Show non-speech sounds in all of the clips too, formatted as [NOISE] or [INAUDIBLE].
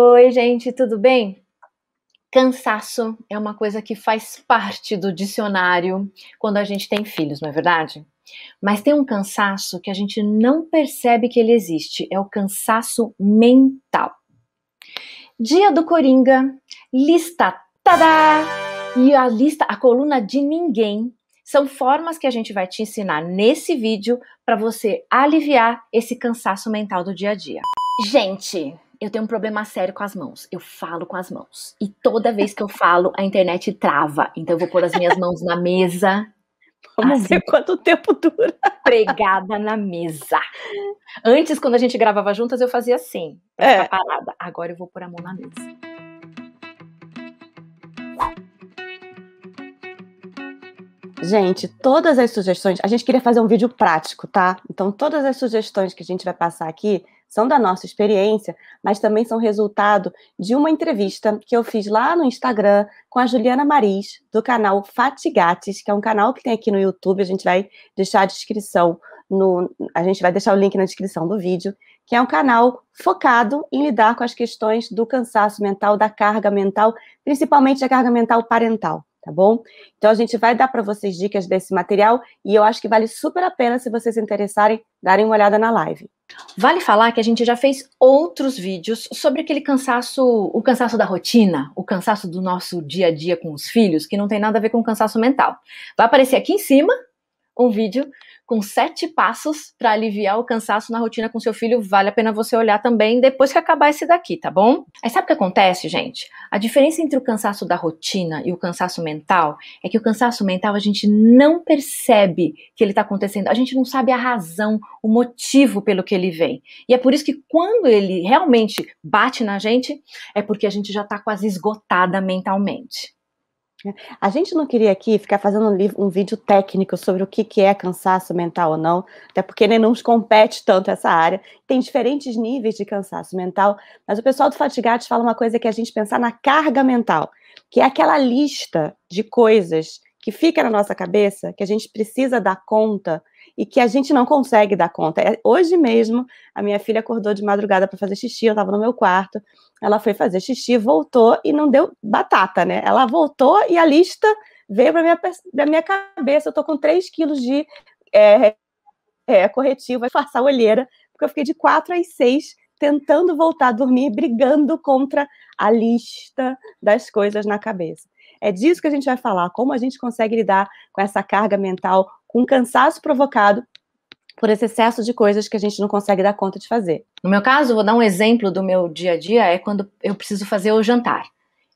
Oi, gente, tudo bem? Cansaço é uma coisa que faz parte do dicionário quando a gente tem filhos, não é verdade? Mas tem um cansaço que a gente não percebe que ele existe, é o cansaço mental. Dia do Coringa, lista tadá! E a lista, a coluna de ninguém são formas que a gente vai te ensinar nesse vídeo para você aliviar esse cansaço mental do dia a dia. Gente, eu tenho um problema sério com as mãos. Eu falo com as mãos. E toda vez que eu falo, a internet trava. Então eu vou pôr as minhas mãos na mesa. Vamos assim, ver quanto tempo dura. Pregada na mesa. Antes, quando a gente gravava juntas, eu fazia assim, pra é. ficar parada. Agora eu vou pôr a mão na mesa. Gente, todas as sugestões, a gente queria fazer um vídeo prático, tá? Então, todas as sugestões que a gente vai passar aqui, são da nossa experiência, mas também são resultado de uma entrevista que eu fiz lá no Instagram com a Juliana Maris, do canal Fatigates, que é um canal que tem aqui no YouTube, a gente vai deixar a descrição no, a gente vai deixar o link na descrição do vídeo, que é um canal focado em lidar com as questões do cansaço mental, da carga mental, principalmente a carga mental parental tá bom? Então a gente vai dar para vocês dicas desse material e eu acho que vale super a pena se vocês interessarem, darem uma olhada na live. Vale falar que a gente já fez outros vídeos sobre aquele cansaço, o cansaço da rotina, o cansaço do nosso dia a dia com os filhos, que não tem nada a ver com cansaço mental. Vai aparecer aqui em cima um vídeo com sete passos para aliviar o cansaço na rotina com seu filho, vale a pena você olhar também depois que acabar esse daqui, tá bom? Aí sabe o que acontece, gente? A diferença entre o cansaço da rotina e o cansaço mental é que o cansaço mental a gente não percebe que ele está acontecendo, a gente não sabe a razão, o motivo pelo que ele vem. E é por isso que quando ele realmente bate na gente, é porque a gente já está quase esgotada mentalmente. Né? A gente não queria aqui ficar fazendo um, livro, um vídeo técnico sobre o que, que é cansaço mental ou não, até porque nem nos compete tanto essa área. Tem diferentes níveis de cansaço mental, mas o pessoal do Fatigados fala uma coisa que é a gente pensar na carga mental, que é aquela lista de coisas que fica na nossa cabeça, que a gente precisa dar conta e que a gente não consegue dar conta. É, hoje mesmo, a minha filha acordou de madrugada para fazer xixi, eu estava no meu quarto, ela foi fazer xixi, voltou e não deu batata, né? Ela voltou e a lista veio para minha, minha cabeça. Eu tô com 3 quilos de é, é, corretivo, vai passar a olheira, porque eu fiquei de 4 às 6 tentando voltar a dormir, brigando contra a lista das coisas na cabeça. É disso que a gente vai falar, como a gente consegue lidar com essa carga mental com cansaço provocado por esse excesso de coisas que a gente não consegue dar conta de fazer. No meu caso, vou dar um exemplo do meu dia a dia, é quando eu preciso fazer o jantar.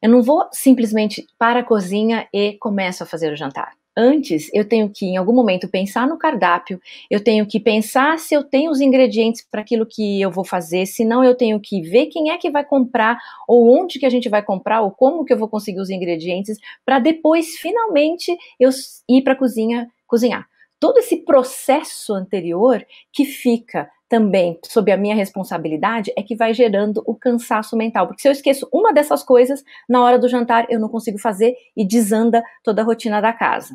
Eu não vou simplesmente para a cozinha e começo a fazer o jantar. Antes, eu tenho que, em algum momento, pensar no cardápio, eu tenho que pensar se eu tenho os ingredientes para aquilo que eu vou fazer, senão eu tenho que ver quem é que vai comprar, ou onde que a gente vai comprar, ou como que eu vou conseguir os ingredientes, para depois, finalmente, eu ir para a cozinha cozinhar. Todo esse processo anterior que fica também sob a minha responsabilidade é que vai gerando o cansaço mental. Porque se eu esqueço uma dessas coisas, na hora do jantar eu não consigo fazer e desanda toda a rotina da casa.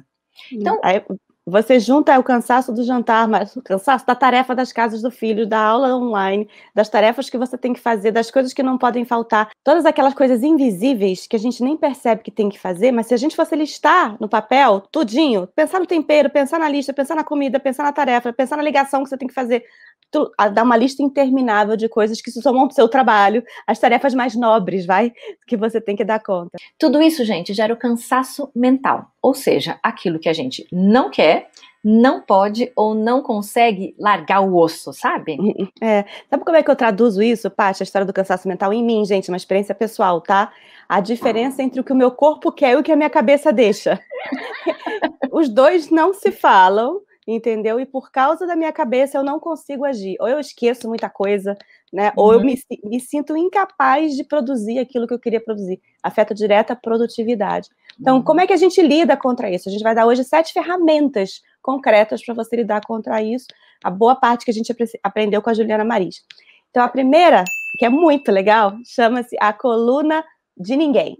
Hum. Então, você junta é o cansaço do jantar, mas o cansaço da tarefa das casas do filho, da aula online, das tarefas que você tem que fazer, das coisas que não podem faltar, todas aquelas coisas invisíveis que a gente nem percebe que tem que fazer, mas se a gente fosse listar no papel tudinho, pensar no tempero, pensar na lista, pensar na comida, pensar na tarefa, pensar na ligação que você tem que fazer, tu, dá uma lista interminável de coisas que se somam o seu trabalho, as tarefas mais nobres, vai, que você tem que dar conta. Tudo isso, gente, gera o cansaço mental, ou seja, aquilo que a gente não quer não pode ou não consegue largar o osso, sabe? Uhum. É. Sabe como é que eu traduzo isso, Paty, a história do cansaço mental em mim, gente? Uma experiência pessoal, tá? A diferença entre o que o meu corpo quer e o que a minha cabeça deixa. [LAUGHS] Os dois não se falam, entendeu? E por causa da minha cabeça eu não consigo agir. Ou eu esqueço muita coisa, né? Uhum. Ou eu uhum. me, me, sinto incapaz de produzir aquilo que eu queria produzir. Afeta direto a produtividade. Então, uhum. como é que a gente lida contra isso? A gente vai dar hoje sete ferramentas concretas para você lidar contra isso. A boa parte que a gente aprendeu com a Juliana Maris. Então, a primeira, que é muito legal, chama-se a coluna de ninguém.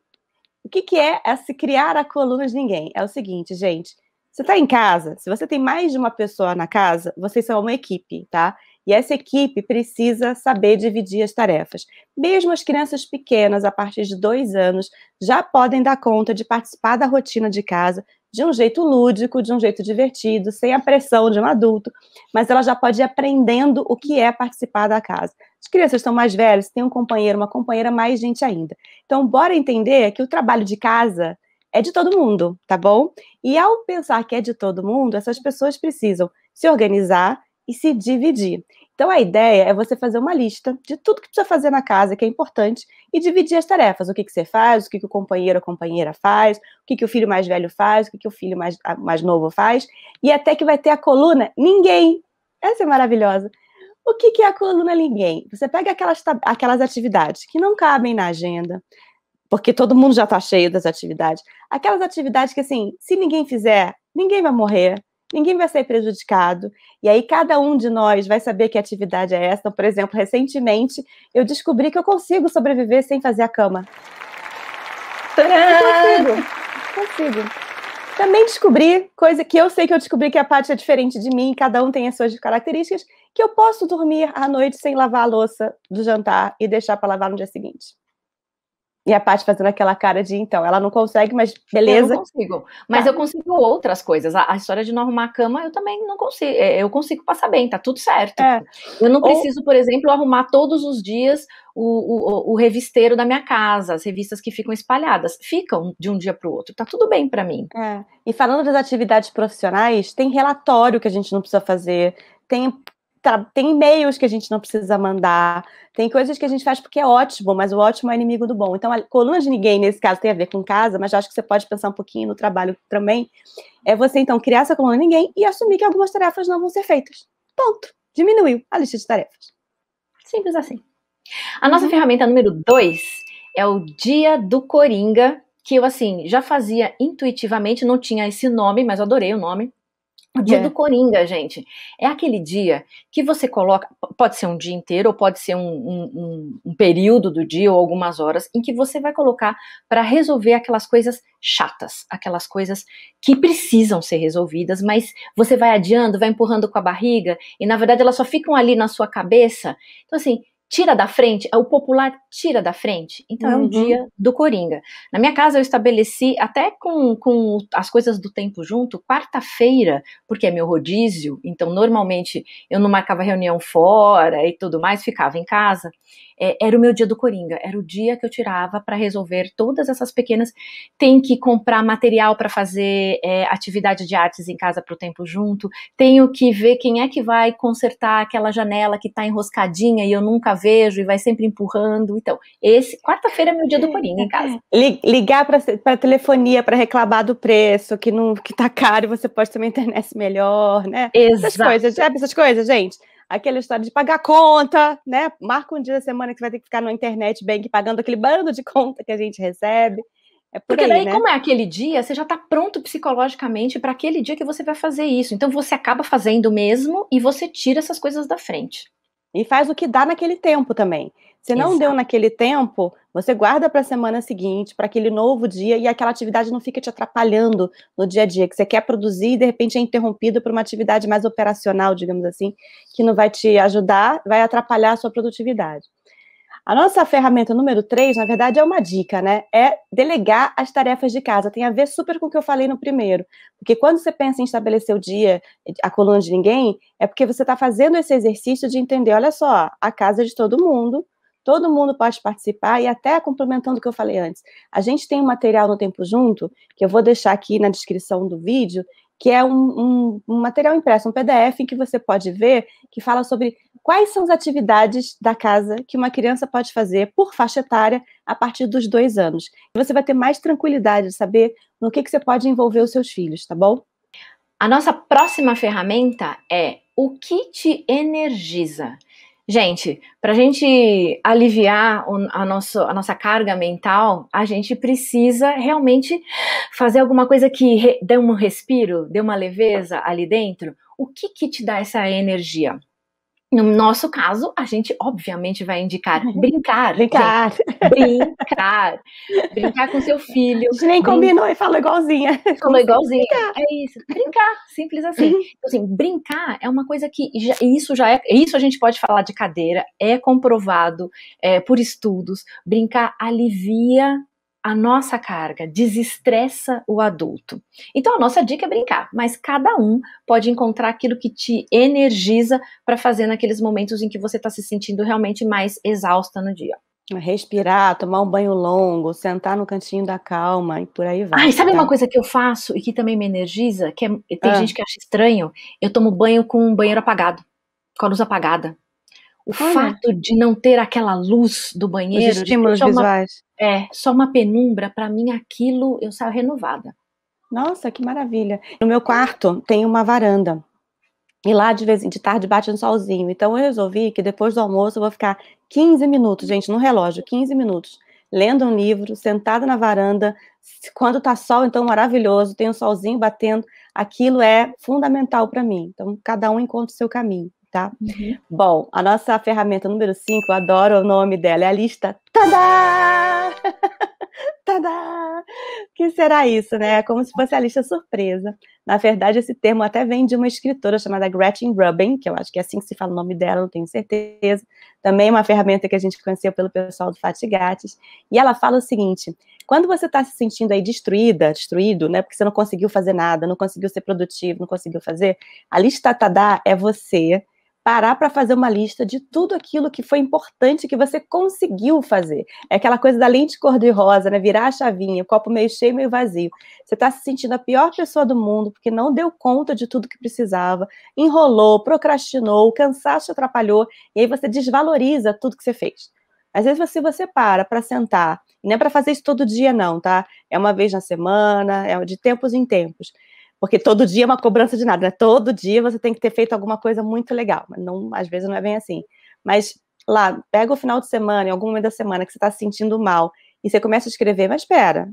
O que, que é, é se criar a coluna de ninguém? É o seguinte, gente você está em casa, se você tem mais de uma pessoa na casa, vocês são uma equipe, tá? E essa equipe precisa saber dividir as tarefas. Mesmo as crianças pequenas, a partir de dois anos, já podem dar conta de participar da rotina de casa de um jeito lúdico, de um jeito divertido, sem a pressão de um adulto, mas ela já pode ir aprendendo o que é participar da casa. As crianças estão mais velhas, tem um companheiro, uma companheira, mais gente ainda. Então, bora entender que o trabalho de casa é de todo mundo, tá bom? E ao pensar que é de todo mundo, essas pessoas precisam se organizar e se dividir. Então a ideia é você fazer uma lista de tudo que precisa fazer na casa, que é importante, e dividir as tarefas. O que, que você faz, o que, que o companheiro ou companheira faz, o que, que o filho mais velho faz, o que, que o filho mais, mais novo faz, e até que vai ter a coluna ninguém. Essa é maravilhosa. O que, que é a coluna ninguém? Você pega aquelas, aquelas atividades que não cabem na agenda, porque todo mundo já está cheio das atividades. Aquelas atividades que, assim, se ninguém fizer, ninguém vai morrer, ninguém vai ser prejudicado. E aí cada um de nós vai saber que atividade é essa. Então, por exemplo, recentemente eu descobri que eu consigo sobreviver sem fazer a cama. Eu consigo, consigo. Também descobri coisa que eu sei que eu descobri que a Paty é diferente de mim, cada um tem as suas características, que eu posso dormir à noite sem lavar a louça do jantar e deixar para lavar no dia seguinte. E a parte fazendo aquela cara de então, ela não consegue, mas beleza. Eu não consigo. Mas tá. eu consigo outras coisas. A, a, história de não arrumar a cama, eu também não consigo. É, eu consigo passar bem, tá tudo certo. É. Eu não preciso, Ou... por exemplo, arrumar todos os dias o, o, o, revisteiro da minha casa, as revistas que ficam espalhadas. Ficam de um dia para o outro, tá tudo bem para mim. É. E falando das atividades profissionais, tem relatório que a gente não precisa fazer, tem tá, tem e-mails que a gente não precisa mandar, tem coisas que a gente faz porque é ótimo, mas o ótimo é inimigo do bom. Então, a coluna de ninguém, nesse caso, tem a ver com casa, mas eu acho que você pode pensar um pouquinho no trabalho também. É você, então, criar essa coluna de ninguém e assumir que algumas tarefas não vão ser feitas. Ponto. Diminuiu a lista de tarefas. Simples assim. A uhum. nossa uhum. ferramenta número 2 é o Dia do Coringa, que eu, assim, já fazia intuitivamente, não tinha esse nome, mas eu adorei o nome. O dia é. do Coringa, gente, é aquele dia que você coloca, pode ser um dia inteiro, ou pode ser um, um, um período do dia, ou algumas horas, em que você vai colocar para resolver aquelas coisas chatas, aquelas coisas que precisam ser resolvidas, mas você vai adiando, vai empurrando com a barriga, e na verdade elas só ficam ali na sua cabeça. Então, assim, tira da frente, é o popular tira da frente. Então uhum. é um uhum. dia do Coringa. Na minha casa eu estabeleci, até com, com as coisas do tempo junto, quarta-feira, porque é meu rodízio, então normalmente eu não marcava reunião fora e tudo mais, ficava em casa. É, era o meu dia do Coringa, era o dia que eu tirava para resolver todas essas pequenas. Tem que comprar material para fazer é, atividade de artes em casa para o tempo junto, tenho que ver quem é que vai consertar aquela janela que está enroscadinha e eu nunca vejo e vai sempre empurrando. Então, esse quarta-feira é meu dia do Coringa em casa. [LAUGHS] Ligar para telefonia para reclamar do preço, que não que tá caro, você pode ter uma internet melhor, né? Exato. Essas coisas, sabe essas coisas, gente? aquela história de pagar conta, né? Marca um dia da semana que você vai ter que ficar na internet bank pagando aquele bando de conta que a gente recebe. É por Porque aí, daí, né? como é aquele dia, você já está pronto psicologicamente para aquele dia que você vai fazer isso. Então você acaba fazendo mesmo e você tira essas coisas da frente. E faz o que dá naquele tempo também. Se não Exato. deu naquele tempo, você guarda para a semana seguinte, para aquele novo dia, e aquela atividade não fica te atrapalhando no dia a dia, que você quer produzir e de repente é interrompido por uma atividade mais operacional, digamos assim, que não vai te ajudar, vai atrapalhar a sua produtividade. A nossa ferramenta número 3, na verdade, é uma dica, né? É delegar as tarefas de casa. Tem a ver super com o que eu falei no primeiro. Porque quando você pensa em estabelecer o dia, a coluna de ninguém, é porque você está fazendo esse exercício de entender: olha só, a casa é de todo mundo, todo mundo pode participar, e até complementando o que eu falei antes. A gente tem um material no Tempo Junto, que eu vou deixar aqui na descrição do vídeo, que é um, um, um material impresso, um PDF, em que você pode ver, que fala sobre Quais são as atividades da casa que uma criança pode fazer por faixa etária a partir dos dois anos? Você vai ter mais tranquilidade de saber no que, que você pode envolver os seus filhos, tá bom? A nossa próxima ferramenta é o que te energiza. Gente, para a gente aliviar a, nosso, a nossa carga mental, a gente precisa realmente fazer alguma coisa que re, dê um respiro, dê uma leveza ali dentro. O que, que te dá essa energia? No nosso caso, a gente obviamente vai indicar brincar. Uhum. Brincar. Gente, brincar. [LAUGHS] brincar com seu filho. A gente nem brincar. combinou e falou igualzinha. Falou igualzinha. Brincar. É isso. Brincar. Simples assim. Uhum. Então, assim, brincar é uma coisa que já, isso já é. Isso a gente pode falar de cadeira, é comprovado é, por estudos. Brincar alivia a nossa carga, desestressa o adulto. Então a nossa dica é brincar, mas cada um pode encontrar aquilo que te energiza para fazer naqueles momentos em que você está se sentindo realmente mais exausta no dia. Respirar, tomar um banho longo, sentar no cantinho da calma e por aí vai. Ai, sabe tá? uma coisa que eu faço e que também me energiza? Que é, tem ah. gente que acha estranho. Eu tomo banho com um banheiro apagado, com a luz apagada. O Olha. fato de não ter aquela luz do banheiro. Os estímulos visuais. É, só uma penumbra, para mim aquilo eu saio renovada. Nossa, que maravilha. No meu quarto tem uma varanda. E lá de vez de tarde bate um solzinho. Então eu resolvi que depois do almoço eu vou ficar 15 minutos, gente, no relógio, 15 minutos, lendo um livro, sentada na varanda. Quando tá sol, então maravilhoso, tem um solzinho batendo. Aquilo é fundamental para mim. Então cada um encontra o seu caminho tá? Uhum. Bom, a nossa ferramenta número 5, adoro o nome dela, é a lista. Tadá! [LAUGHS] Tadá! que será isso, né? É como se fosse a lista surpresa. Na verdade, esse termo até vem de uma escritora chamada Gretchen Rubin, que eu acho que é assim que se fala o nome dela, não tenho certeza. Também uma ferramenta que a gente conheceu pelo pessoal do Fatigates. E ela fala o seguinte: quando você está se sentindo aí destruída, destruído, né? Porque você não conseguiu fazer nada, não conseguiu ser produtivo, não conseguiu fazer, a lista Tadá é você parar para fazer uma lista de tudo aquilo que foi importante que você conseguiu fazer. É aquela coisa da lente cor-de-rosa, né? Virar a chavinha, copo meio cheio, meio vazio. Você está se sentindo a pior pessoa do mundo porque não deu conta de tudo que precisava, enrolou, procrastinou, o cansaço atrapalhou, e aí você desvaloriza tudo que você fez. Às vezes, se você para para sentar, não é para fazer isso todo dia, não, tá? É uma vez na semana, é de tempos em tempos. Porque todo dia é uma cobrança de nada, né? Todo dia você tem que ter feito alguma coisa muito legal. Mas não, às vezes não é bem assim. Mas lá, pega o final de semana, em algum momento da semana que você está se sentindo mal, e você começa a escrever, mas espera,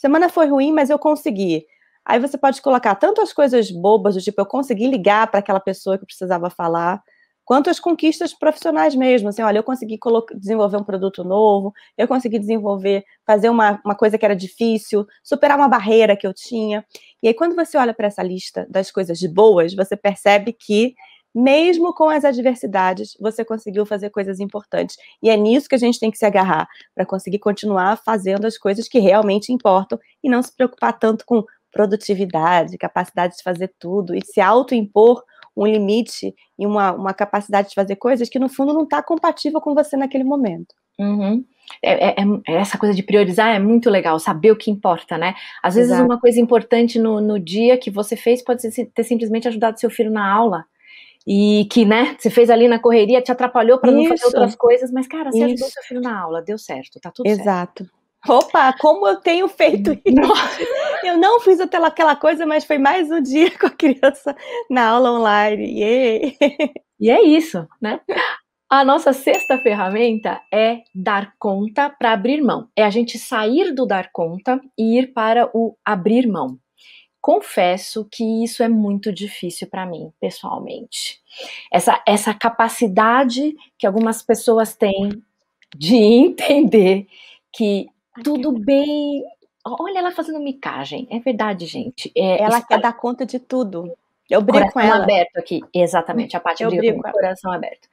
semana foi ruim, mas eu consegui. Aí você pode colocar tanto as coisas bobas, do tipo, eu consegui ligar para aquela pessoa que eu precisava falar, quanto as conquistas profissionais mesmo. Assim, olha, eu consegui desenvolver um produto novo, eu consegui desenvolver, fazer uma, uma coisa que era difícil, superar uma barreira que eu tinha. E aí, quando você olha para essa lista das coisas boas, você percebe que, mesmo com as adversidades, você conseguiu fazer coisas importantes. E é nisso que a gente tem que se agarrar, para conseguir continuar fazendo as coisas que realmente importam e não se preocupar tanto com produtividade, capacidade de fazer tudo e se autoimpor impor um limite e uma, uma capacidade de fazer coisas que, no fundo, não está compatível com você naquele momento. Uhum. É, é, é, é, essa coisa de priorizar é muito legal, saber o que importa, né? Às vezes, Exato. uma coisa importante no, no dia que você fez pode ser, ter simplesmente ajudado seu filho na aula. E que, né, você fez ali na correria, te atrapalhou para não fazer outras coisas, mas, cara, você Isso. ajudou seu filho na aula, deu certo, tá tudo Exato. certo. Exato. Opa, como eu tenho feito [LAUGHS] isso? Eu não fiz aquela coisa, mas foi mais um dia [LAUGHS] com a criança na aula online. [LAUGHS] E é isso, né? A nossa sexta ferramenta é dar conta para abrir mão. É a gente sair do dar conta e ir para o abrir mão. Confesso que isso é muito difícil para mim, pessoalmente. Essa, essa capacidade que algumas pessoas têm de [LAUGHS] entender que tudo bem, Olha ela fazendo micagem. É verdade, gente. É, ela quer dar conta de tudo. Eu brigo coração com ela. aberto aqui, exatamente. A parte de briga com coração aberto.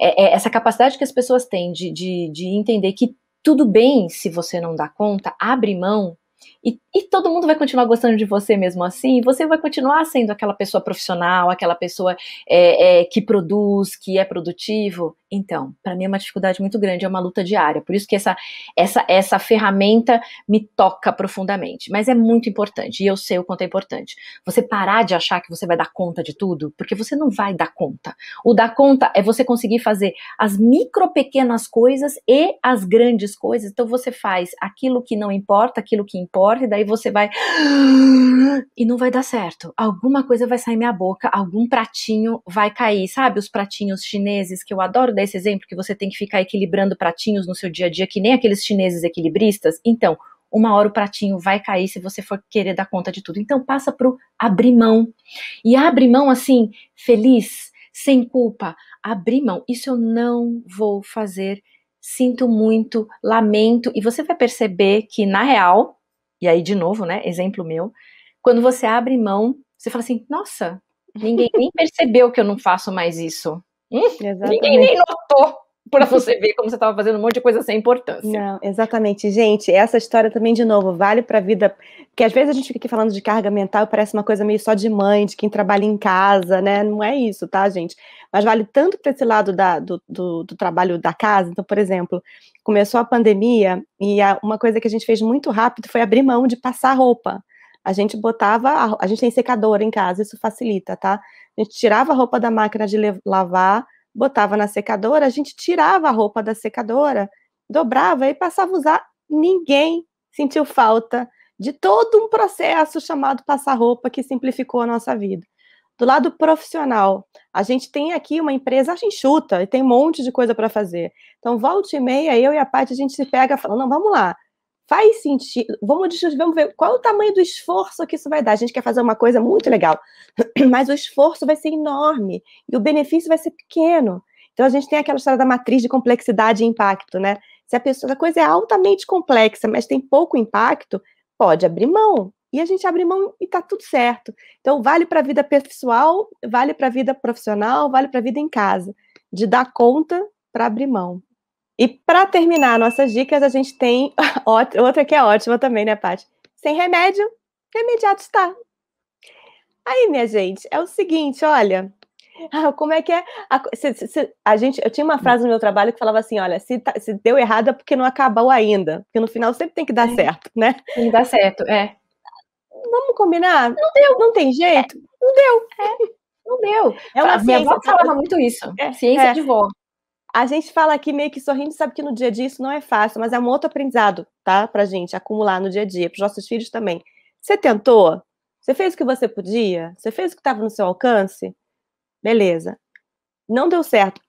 É, é, essa capacidade que as pessoas têm de, de, de entender que tudo bem se você não dá conta, abre mão e, e, todo mundo vai continuar gostando de você mesmo assim, você vai continuar sendo aquela pessoa profissional, aquela pessoa é, é, que produz, que é produtivo. Então, para mim é uma dificuldade muito grande, é uma luta diária. Por isso que essa, essa, essa ferramenta me toca profundamente. Mas é muito importante, e eu sei o quanto é importante. Você parar de achar que você vai dar conta de tudo, porque você não vai dar conta. O dar conta é você conseguir fazer as micro pequenas coisas e as grandes coisas. Então, você faz aquilo que não importa, aquilo que importa porta e daí você vai [GASPS] e não vai dar certo. Alguma coisa vai sair minha boca, algum pratinho vai cair, sabe? Os pratinhos chineses que eu adoro dar esse exemplo que você tem que ficar equilibrando pratinhos no seu dia a dia, que nem aqueles chineses equilibristas. Então, uma hora o pratinho vai cair se você for querer dar conta de tudo. Então passa pro abrir mão. E abrir mão assim, feliz, sem culpa, abrir mão. Isso eu não vou fazer. Sinto muito, lamento, e você vai perceber que na real e aí de novo, né, exemplo meu, quando você abre mão, você fala assim, nossa, ninguém nem percebeu que eu não faço mais isso. Hum, ninguém nem notou para você ver como você estava fazendo um monte de coisa sem importância. Não, exatamente. Gente, essa história também, de novo, vale para a vida. Porque às vezes a gente fica aqui falando de carga mental e parece uma coisa meio só de mãe, de quem trabalha em casa, né? Não é isso, tá, gente? Mas vale tanto para esse lado da, do, do, do, trabalho da casa. Então, por exemplo, começou a pandemia e a, uma coisa que a gente fez muito rápido foi abrir mão de passar roupa. A gente botava. A, a gente tem secadora em casa, isso facilita, tá? A gente tirava a roupa da máquina de lavar botava na secadora, a gente tirava a roupa da secadora, dobrava e passava a usar. Ninguém sentiu falta de todo um processo chamado passar roupa que simplificou a nossa vida. Do lado profissional, a gente tem aqui uma empresa enxuta e tem um monte de coisa para fazer. Então, volta e meia, eu e a parte a gente se pega falando, não, vamos lá, faz sentido. Vamos, vamos ver qual o tamanho do esforço que isso vai dar. A gente quer fazer uma coisa muito legal, [CLEARS THROAT] mas o esforço vai ser enorme e o benefício vai ser pequeno. Então a gente tem aquela história da matriz de complexidade e impacto, né? Se a pessoa, a coisa é altamente complexa, mas tem pouco impacto, pode abrir mão. E a gente abre mão e tá tudo certo. Então vale para a vida pessoal, vale para a vida profissional, vale para a vida em casa, de dar conta para abrir mão. E para terminar nossas dicas, a gente tem [LAUGHS] outra que é ótima também, né, Paty? Sem remédio, remediado está. Aí, minha gente, é o seguinte, olha, [LAUGHS] como é que é? A, se, se, a, gente, eu tinha uma frase no meu trabalho que falava assim: olha, se, tá, se, deu errado é porque não acabou ainda. Porque no final sempre tem que dar é. certo, né? Tem que dar certo, é. Vamos combinar? Não deu. Não tem jeito? É. Não deu. É. [LAUGHS] Não deu. É uma a ciência, minha avó falava muito isso. É, ciência é. de vó. A gente fala aqui meio que sorrindo, sabe que no dia a dia isso não é fácil, mas é um outro aprendizado, tá? Pra gente acumular no dia a dia, pros nossos filhos também. Você tentou? Você fez o que você podia? Você fez o que estava no seu alcance? Beleza. Não deu certo.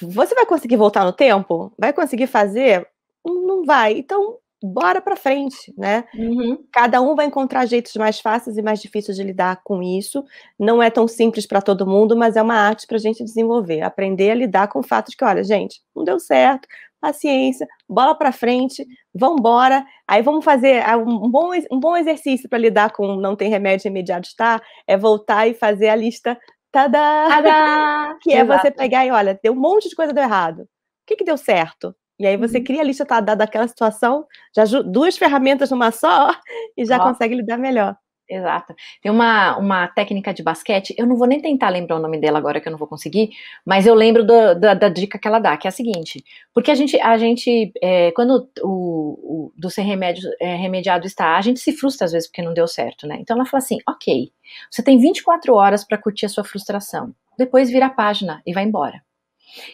Você vai conseguir voltar no tempo? Vai conseguir fazer? Não vai. Então, bora para frente, né? Uhum. Cada um vai encontrar jeitos mais fáceis e mais difíceis de lidar com isso. Não é tão simples para todo mundo, mas é uma arte para a gente desenvolver, aprender a lidar com o fato de que, olha, gente, não deu certo, paciência, bola para frente, vamos embora. Aí vamos fazer ah, um bom, um bom exercício para lidar com não tem remédio imediato está é voltar e fazer a lista Tada! [LAUGHS] que é Exato. você pegar e olha, deu um monte de coisa do errado. O que, que deu certo? E aí você uhum. cria a lista tá, daquela situação, já duas ferramentas numa só, e já ó, consegue lidar melhor. Exato. Tem uma, uma técnica de basquete, eu não vou nem tentar lembrar o nome dela agora que eu não vou conseguir, mas eu lembro do, da, da, dica que ela dá, que é a seguinte: porque a gente, a gente é, quando o, o do ser remédio, é, remediado está, a gente se frustra às vezes porque não deu certo, né? Então ela fala assim: ok, você tem 24 horas para curtir a sua frustração, depois vira a página e vai embora.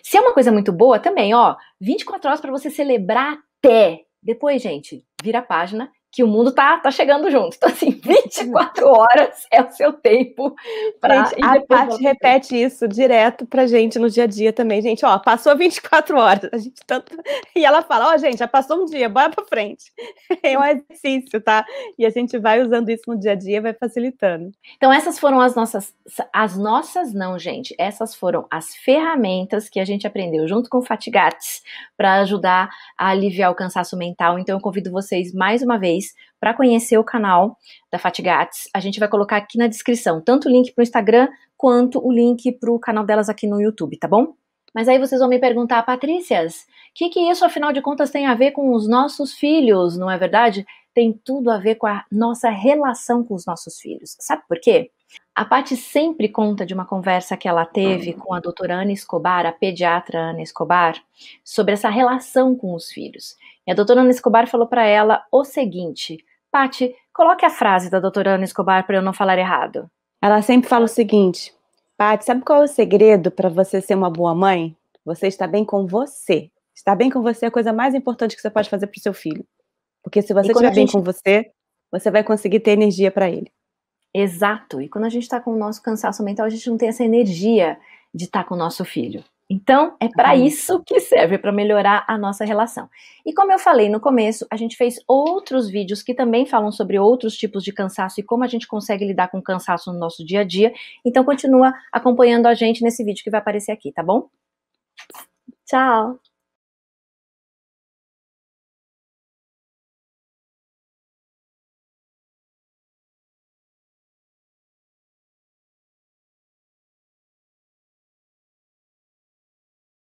Se é uma coisa muito boa também, ó, 24 horas para você celebrar até. Depois, gente, vira a página que o mundo tá, tá chegando junto. Então, assim, 24 [LAUGHS] horas é o seu tempo para. A Paty repete tempo. isso direto pra gente no dia a dia também, gente. Ó, passou 24 horas, a gente tanto. [LAUGHS] E ela fala, ó, oh, gente, já passou um dia, bora pra frente. [LAUGHS] É um exercício, tá? E a gente vai usando isso no dia a dia, vai facilitando. Então, essas foram as nossas. As nossas, não, gente. Essas foram as ferramentas que a gente aprendeu junto com o Fatigates para ajudar a aliviar o cansaço mental. Então, eu convido vocês mais uma vez para conhecer o canal da Fatigates. A gente vai colocar aqui na descrição tanto o link para o Instagram quanto o link para o canal delas aqui no YouTube, tá bom? Mas aí vocês vão me perguntar, Patrícias, o que, que isso afinal de contas tem a ver com os nossos filhos, não é verdade? Tem tudo a ver com a nossa relação com os nossos filhos. Sabe por quê? A Paty sempre conta de uma conversa que ela teve com a doutora Ana Escobar, a pediatra Ana Escobar, sobre essa relação com os filhos. E a doutora Ana Escobar falou para ela o seguinte: Pati, coloque a frase da doutora Ana Escobar para eu não falar errado. Ela sempre fala o seguinte: Pati, sabe qual é o segredo para você ser uma boa mãe? Você está bem com você. Estar bem com você é a coisa mais importante que você pode fazer para o seu filho. Porque se você estiver gente... bem com você, você vai conseguir ter energia para ele. Exato. E quando a gente está com o nosso cansaço mental, a gente não tem essa energia de estar tá com o nosso filho. Então, é para uhum. isso que serve, é para melhorar a nossa relação. E como eu falei no começo, a gente fez outros vídeos que também falam sobre outros tipos de cansaço e como a gente consegue lidar com cansaço no nosso dia a dia. Então, continua acompanhando a gente nesse vídeo que vai aparecer aqui, tá bom? Tchau!